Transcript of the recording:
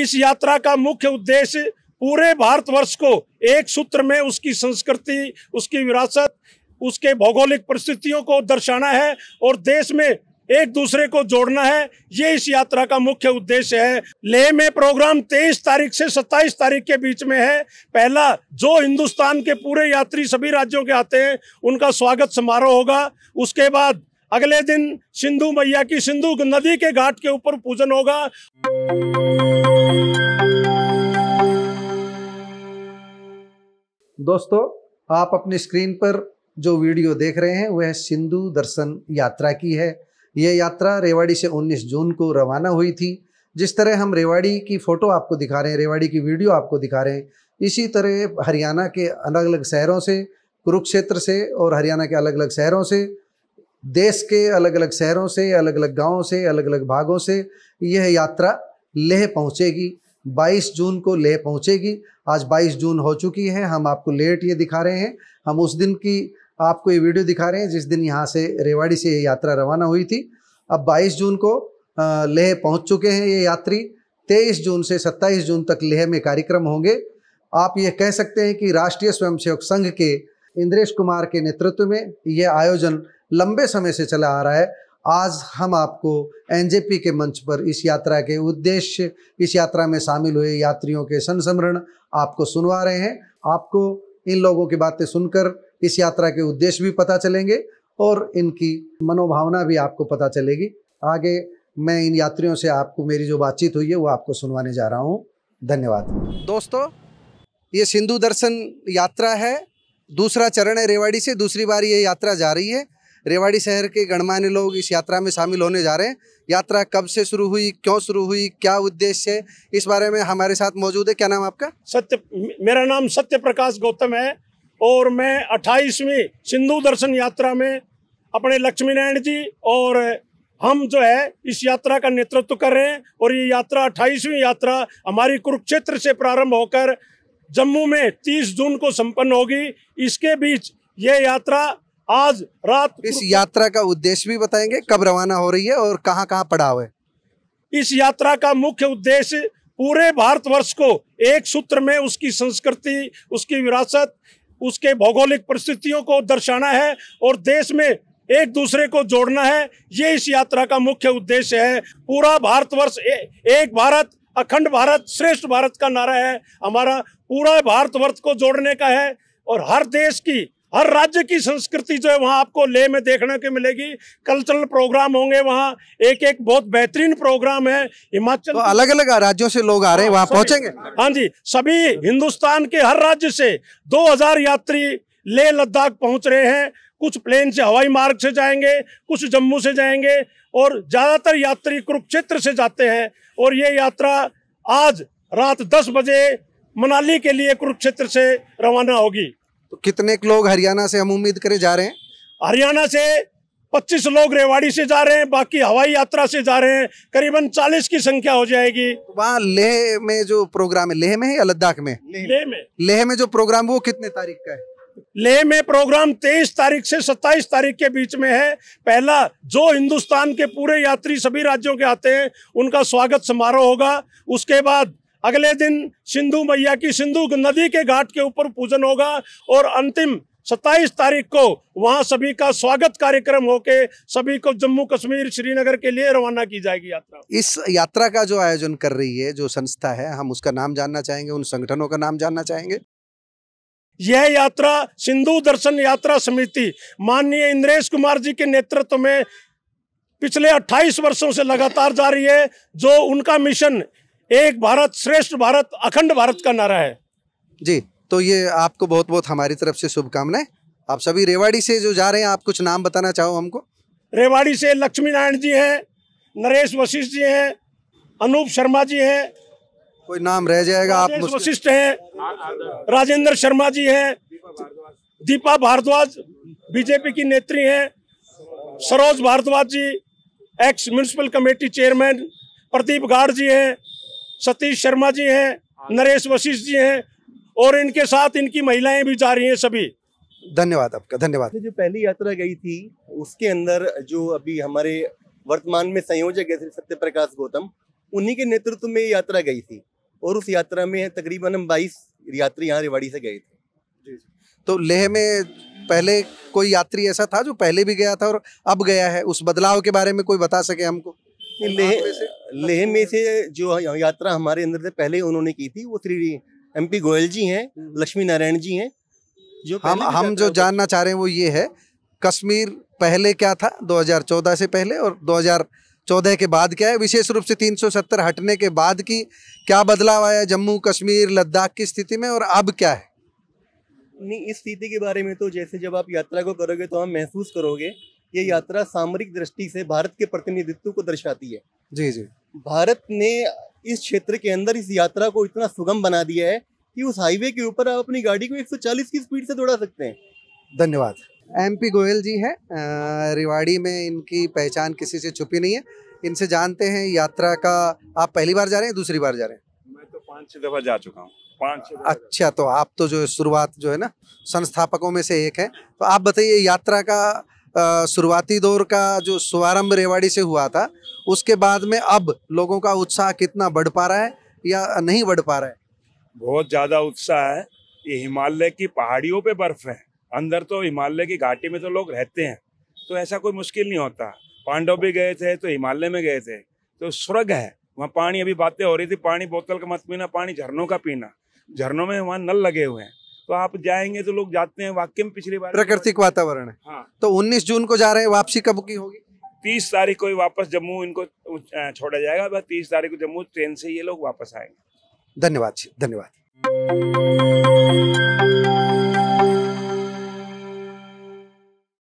इस यात्रा का मुख्य उद्देश्य पूरे भारतवर्ष को एक सूत्र में उसकी संस्कृति उसकी विरासत उसके भौगोलिक परिस्थितियों को दर्शाना है और देश में एक दूसरे को जोड़ना है ये इस यात्रा का मुख्य उद्देश्य है लेह में प्रोग्राम 23 तारीख से 27 तारीख के बीच में है पहला जो हिंदुस्तान के पूरे यात्री सभी राज्यों के आते हैं उनका स्वागत समारोह होगा उसके बाद अगले दिन सिंधु मैया की सिंधु नदी के घाट के ऊपर पूजन होगा दोस्तों आप अपनी स्क्रीन पर जो वीडियो देख रहे हैं वह सिंधु दर्शन यात्रा की है यह यात्रा रेवाड़ी से 19 जून को रवाना हुई थी जिस तरह हम रेवाड़ी की फ़ोटो आपको दिखा रहे हैं रेवाड़ी की वीडियो आपको दिखा रहे हैं इसी तरह हरियाणा के अलग अलग शहरों से कुरुक्षेत्र से और हरियाणा के अलग अलग शहरों से देश के अलग अलग शहरों से अलग अलग गांवों से अलग अलग भागों से यह यात्रा लेह पहुँचेगी 22 जून को लेह पहुँचेगी आज 22 जून हो चुकी है हम आपको लेट ये दिखा रहे हैं हम उस दिन की आपको ये वीडियो दिखा रहे हैं जिस दिन यहाँ से रेवाड़ी से ये यात्रा रवाना हुई थी अब 22 जून को लेह पहुँच चुके हैं ये यात्री 23 जून से 27 जून तक लेह में कार्यक्रम होंगे आप ये कह सकते हैं कि राष्ट्रीय स्वयंसेवक संघ के इंद्रेश कुमार के नेतृत्व में यह आयोजन लंबे समय से चला आ रहा है आज हम आपको एनजेपी के मंच पर इस यात्रा के उद्देश्य इस यात्रा में शामिल हुए यात्रियों के संस्मरण आपको सुनवा रहे हैं आपको इन लोगों की बातें सुनकर इस यात्रा के उद्देश्य भी पता चलेंगे और इनकी मनोभावना भी आपको पता चलेगी आगे मैं इन यात्रियों से आपको मेरी जो बातचीत हुई है वो आपको सुनवाने जा रहा हूँ धन्यवाद दोस्तों ये सिंधु दर्शन यात्रा है दूसरा चरण है रेवाड़ी से दूसरी बार ये यात्रा जा रही है रेवाड़ी शहर के गणमान्य लोग इस यात्रा में शामिल होने जा रहे हैं यात्रा कब से शुरू हुई क्यों शुरू हुई क्या उद्देश्य है इस बारे में हमारे साथ मौजूद है क्या नाम आपका सत्य मेरा नाम सत्य प्रकाश गौतम है और मैं अट्ठाईसवीं सिंधु दर्शन यात्रा में अपने लक्ष्मी नारायण जी और हम जो है इस यात्रा का नेतृत्व कर रहे हैं और ये यात्रा अट्ठाईसवीं यात्रा हमारी कुरुक्षेत्र से प्रारंभ होकर जम्मू में 30 जून को संपन्न होगी इसके बीच ये यात्रा आज रात इस यात्रा का उद्देश्य भी बताएंगे कब रवाना हो रही है और कहाँ कहाँ पड़ाव है इस यात्रा का मुख्य उद्देश्य पूरे भारतवर्ष को एक सूत्र में उसकी संस्कृति उसकी विरासत उसके भौगोलिक परिस्थितियों को दर्शाना है और देश में एक दूसरे को जोड़ना है ये इस यात्रा का मुख्य उद्देश्य है पूरा भारतवर्ष एक भारत अखंड भारत श्रेष्ठ भारत का नारा है हमारा पूरा भारतवर्ष को जोड़ने का है और हर देश की हर राज्य की संस्कृति जो है वहाँ आपको ले में देखने को मिलेगी कल्चरल प्रोग्राम होंगे वहाँ एक एक बहुत बेहतरीन प्रोग्राम है हिमाचल तो अलग अलग राज्यों से लोग आ रहे हैं हाँ, वहाँ पहुँचेंगे हाँ जी सभी हिंदुस्तान के हर राज्य से 2000 यात्री लेह लद्दाख पहुँच रहे हैं कुछ प्लेन से हवाई मार्ग से जाएंगे कुछ जम्मू से जाएंगे और ज़्यादातर यात्री कुरुक्षेत्र से जाते हैं और ये यात्रा आज रात दस बजे मनाली के लिए कुरुक्षेत्र से रवाना होगी तो कितने लोग हरियाणा से हम उम्मीद करें जा रहे हैं हरियाणा से 25 लोग रेवाड़ी से जा रहे हैं बाकी हवाई यात्रा से जा रहे हैं करीबन 40 की संख्या हो जाएगी वहाँ लेह में जो प्रोग्राम है लेह में है या लद्दाख में लेह में लेह में जो प्रोग्राम वो कितने तारीख का है ले में प्रोग्राम 23 तारीख से 27 तारीख के बीच में है पहला जो हिंदुस्तान के पूरे यात्री सभी राज्यों के आते हैं उनका स्वागत समारोह होगा उसके बाद अगले दिन सिंधु मैया की सिंधु नदी के घाट के ऊपर पूजन होगा और अंतिम 27 तारीख को वहां सभी का स्वागत कार्यक्रम होके सभी को जम्मू कश्मीर श्रीनगर के लिए रवाना की जाएगी यात्रा इस यात्रा का जो आयोजन कर रही है जो संस्था है हम उसका नाम जानना चाहेंगे उन संगठनों का नाम जानना चाहेंगे यह यात्रा सिंधु दर्शन यात्रा समिति माननीय इंद्रेश कुमार जी के नेतृत्व में पिछले 28 वर्षों से लगातार जारी है जो उनका मिशन एक भारत श्रेष्ठ भारत अखंड भारत का नारा है जी तो ये आपको बहुत बहुत हमारी तरफ से शुभकामनाएं आप सभी रेवाड़ी से जो जा रहे हैं आप कुछ नाम बताना चाहो हमको रेवाड़ी से लक्ष्मी नारायण जी हैं नरेश वशिष्ठ जी हैं अनूप शर्मा जी हैं कोई नाम रह जाएगा आप वशिष्ठ है राजेंद्र शर्मा जी है दीपा भारद्वाज बीजेपी की नेत्री हैं Saroj Bhardwaj ji ex municipal committee chairman Pradeep Gaad ji हैं सतीश शर्मा जी हैं नरेश वशिष्ठ जी हैं और इनके साथ इनकी महिलाएं भी जा रही हैं सभी धन्यवाद आपका धन्यवाद जो पहली यात्रा गई थी उसके अंदर जो अभी हमारे वर्तमान में संयोजक है सत्य प्रकाश गौतम उन्हीं के नेतृत्व में यात्रा गई थी और उस यात्रा में तकरीबन हम बाईस यात्री यहाँ रेवाड़ी से गए थे तो लेह में पहले कोई यात्री ऐसा था जो पहले भी गया था और अब गया है उस बदलाव के बारे में कोई बता सके हमको लेह लेह में से जो यात्रा हमारे अंदर से पहले उन्होंने की थी वो श्री एम पी गोयल जी हैं हम्म। लक्ष्मी नारायण जी हैं जो हम हम जो जानना चाह रहे हैं वो ये है कश्मीर पहले क्या था 2014 से पहले और चौदह के बाद क्या है विशेष रूप से 370 हटने के बाद की क्या बदलाव आया जम्मू कश्मीर लद्दाख की स्थिति में और अब क्या है नहीं इस स्थिति के बारे में तो जैसे जब आप यात्रा को करोगे तो आप महसूस करोगे ये यात्रा सामरिक दृष्टि से भारत के प्रतिनिधित्व को दर्शाती है जी जी भारत ने इस क्षेत्र के अंदर इस यात्रा को इतना सुगम बना दिया है कि उस हाईवे के ऊपर आप अपनी गाड़ी को 140 की स्पीड से दौड़ा सकते हैं धन्यवाद एम पी गोयल जी है रिवाड़ी में इनकी पहचान किसी से छुपी नहीं है इनसे जानते हैं यात्रा का आप पहली बार जा रहे हैं दूसरी बार जा रहे हैं मैं तो पाँच छः दफ़ा जा चुका हूँ पाँच अच्छा तो आप तो जो शुरुआत जो है ना संस्थापकों में से एक है तो आप बताइए यात्रा का शुरुआती दौर का जो शुभारम्भ रेवाड़ी से हुआ था उसके बाद में अब लोगों का उत्साह कितना बढ़ पा रहा है या नहीं बढ़ पा रहा है बहुत ज़्यादा उत्साह है ये हिमालय की पहाड़ियों पे बर्फ है अंदर तो हिमालय की घाटी में तो लोग रहते हैं तो ऐसा कोई मुश्किल नहीं होता पांडव भी गए थे तो हिमालय में गए थे तो स्वर्ग है वहाँ पानी अभी बातें हो रही थी पानी बोतल का मत पीना पानी झरनों का पीना झरनों में वहाँ नल लगे हुए हैं तो आप जाएंगे तो लोग जाते हैं वाक्य में पिछली बार प्राकृतिक वातावरण है हाँ तो 19 जून को जा रहे हैं वापसी कब की होगी तीस तारीख को ही वापस जम्मू इनको छोड़ा जाएगा बस तीस तारीख को जम्मू ट्रेन से ये लोग वापस आएंगे धन्यवाद धन्यवाद